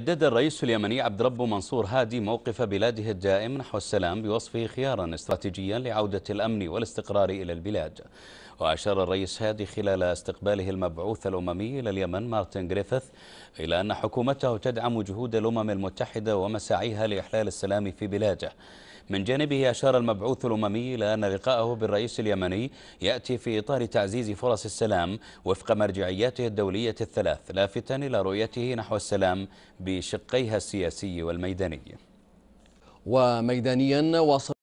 جدد الرئيس اليمني عبد رب منصور هادي موقف بلاده الدائم نحو السلام بوصفه خيارا استراتيجيا لعودة الأمن والاستقرار إلى البلاد وأشار الرئيس هادي خلال استقباله المبعوث الأممي إلى اليمن مارتن جريفيث إلى أن حكومته تدعم جهود الأمم المتحدة ومساعيها لإحلال السلام في بلاده من جانبه أشار المبعوث الأممي إلى أن لقاءه بالرئيس اليمني يأتي في إطار تعزيز فرص السلام وفق مرجعياته الدولية الثلاث لافتا إلى رؤيته نحو السلام بشقيها السياسي والميداني وميدانيا وصل